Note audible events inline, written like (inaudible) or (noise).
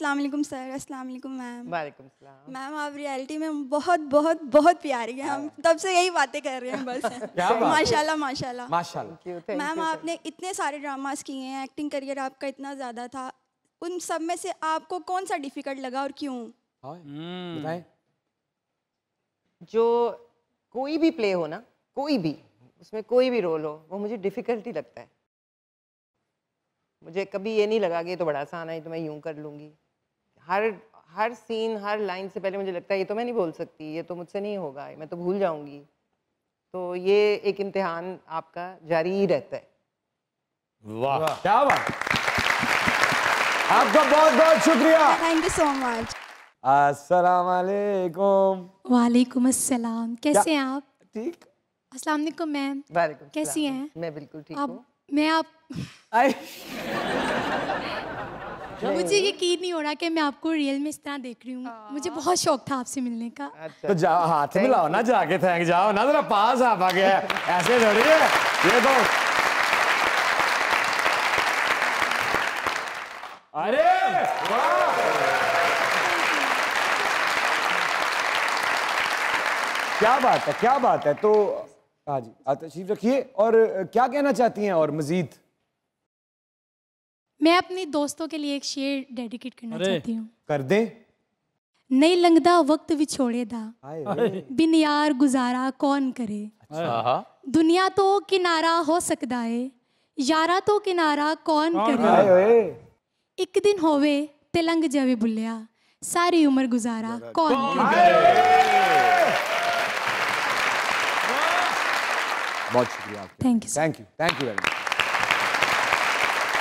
Aslam sir असलम ma'am वालेकुम ma'am आप रियलिटी में बहुत बहुत बहुत प्यारी हैं हम हाँ। तब से यही बातें कर रहे हैं बस (laughs) माशाल्लाह माशाल्लाह माशाल्लाह मैम आपने इतने सारे ड्रामास किए हैं एक्टिंग करियर आपका इतना ज़्यादा था उन सब में से आपको कौन सा डिफिकल्ट लगा और क्यों हम्म। बताएं जो कोई भी प्ले हो ना कोई भी उसमें कोई भी रोल हो वो मुझे डिफ़िकल्ट ही लगता है मुझे कभी ये नहीं लगा कि तो बड़ा आसान है तो मैं यूं कर लूँगी हर हर सीन हर लाइन से पहले मुझे लगता है ये तो मैं नहीं बोल सकती ये तो मुझसे नहीं होगा मैं तो भूल जाऊंगी तो ये एक इम्तिहान आपका जारी ही रहता है वाह क्या बात आपका बहुत बहुत शुक्रिया थैंक यू सो मच अस्सलाम वालेकुम वालेकुम अस्सलाम कैसे हैं आप ठीक अस्सलाम वालेकुम मैम वालेकुम कैसी हैं मैं बिल्कुल ठीक हूँ मैं आप (laughs) मुझे यकीन नहीं हो रहा कि मैं आपको रियल में इस तरह देख रही हूँ हाँ। मुझे बहुत शौक था आपसे मिलने का तो अच्छा। जाओ हाथ मिलाओ ना जाके थैंक जाओ ना जरा पास आप आ गया ऐसे थोड़ी है ये तो अरे क्या बात है क्या बात है तो हाँ जी तशरीफ रखिए और क्या कहना चाहती हैं और मजीद मैं अपनी दोस्तों के लिए एक शेर डेडिकेट करना चाहती हूँ कर दे नहीं लंगदा वक्त भी छोड़े दा बिन यार गुजारा कौन करे अच्छा। दुनिया तो किनारा हो सकता है यारा तो किनारा कौन करे एक दिन होवे ते लंग जावे बुलिया सारी उम्र गुजारा कौन करे बहुत शुक्रिया thank you thank you thank you very much